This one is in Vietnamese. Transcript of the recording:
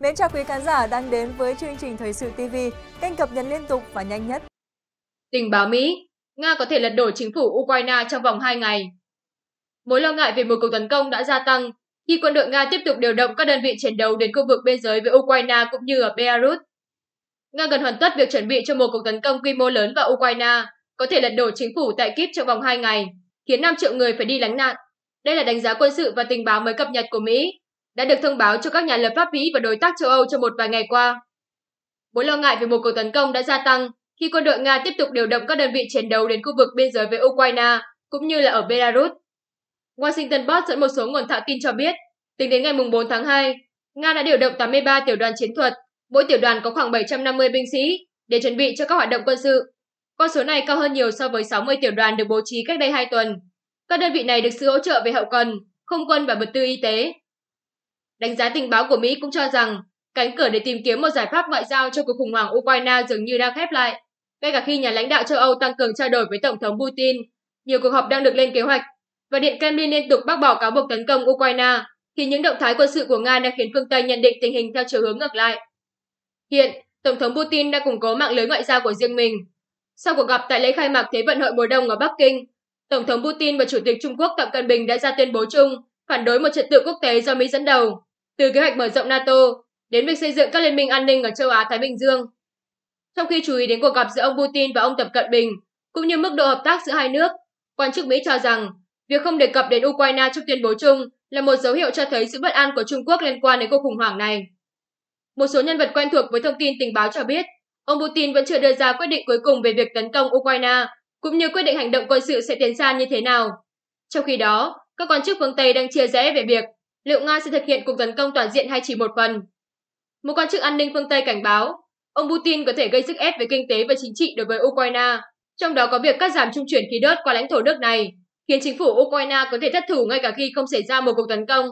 Mến chào quý khán giả đang đến với chương trình Thời sự TV, kênh cập nhật liên tục và nhanh nhất. Tình báo Mỹ, Nga có thể lật đổ chính phủ Ukraine trong vòng 2 ngày. Mối lo ngại về một cuộc tấn công đã gia tăng khi quân đội Nga tiếp tục điều động các đơn vị chiến đấu đến khu vực biên giới với Ukraine cũng như ở Belarus. Nga gần hoàn tất việc chuẩn bị cho một cuộc tấn công quy mô lớn vào Ukraine, có thể lật đổ chính phủ tại Kiev trong vòng 2 ngày, khiến 5 triệu người phải đi lánh nạn. Đây là đánh giá quân sự và tình báo mới cập nhật của Mỹ đã được thông báo cho các nhà lập pháp Mỹ và đối tác châu Âu trong một vài ngày qua. Mối lo ngại về một cuộc tấn công đã gia tăng khi quân đội Nga tiếp tục điều động các đơn vị chiến đấu đến khu vực biên giới với Ukraine cũng như là ở Belarus. Washington Post dẫn một số nguồn thạo tin cho biết, tính đến ngày 4 tháng 2, Nga đã điều động 83 tiểu đoàn chiến thuật, mỗi tiểu đoàn có khoảng 750 binh sĩ để chuẩn bị cho các hoạt động quân sự. Con số này cao hơn nhiều so với 60 tiểu đoàn được bố trí cách đây 2 tuần. Các đơn vị này được sự hỗ trợ về hậu cần, không quân và vật tư y tế Đánh giá tình báo của Mỹ cũng cho rằng cánh cửa để tìm kiếm một giải pháp ngoại giao cho cuộc khủng hoảng Ukraine dường như đang khép lại. Ngay cả khi nhà lãnh đạo châu Âu tăng cường trao đổi với Tổng thống Putin, nhiều cuộc họp đang được lên kế hoạch và Điện Kremlin liên tục bác bỏ cáo buộc tấn công Ukraine thì những động thái quân sự của Nga đã khiến phương Tây nhận định tình hình theo chiều hướng ngược lại. Hiện, Tổng thống Putin đã củng cố mạng lưới ngoại giao của riêng mình. Sau cuộc gặp tại lễ khai mạc Thế vận hội mùa đông ở Bắc Kinh, Tổng thống Putin và Chủ tịch Trung Quốc Tập Cận Bình đã ra tuyên bố chung phản đối một trật tự quốc tế do Mỹ dẫn đầu từ kế hoạch mở rộng NATO đến việc xây dựng các liên minh an ninh ở châu Á-Thái Bình Dương. Trong khi chú ý đến cuộc gặp giữa ông Putin và ông Tập Cận Bình, cũng như mức độ hợp tác giữa hai nước, quan chức Mỹ cho rằng việc không đề cập đến Ukraine trong tuyên bố chung là một dấu hiệu cho thấy sự bất an của Trung Quốc liên quan đến cuộc khủng hoảng này. Một số nhân vật quen thuộc với thông tin tình báo cho biết, ông Putin vẫn chưa đưa ra quyết định cuối cùng về việc tấn công Ukraine, cũng như quyết định hành động quân sự sẽ tiến xa như thế nào. Trong khi đó, các quan chức phương Tây đang chia rẽ về việc liệu Nga sẽ thực hiện cuộc tấn công toàn diện hay chỉ một phần? Một quan chức an ninh phương Tây cảnh báo, ông Putin có thể gây sức ép về kinh tế và chính trị đối với Ukraine, trong đó có việc cắt giảm trung chuyển khí đốt qua lãnh thổ nước này, khiến chính phủ Ukraine có thể thất thủ ngay cả khi không xảy ra một cuộc tấn công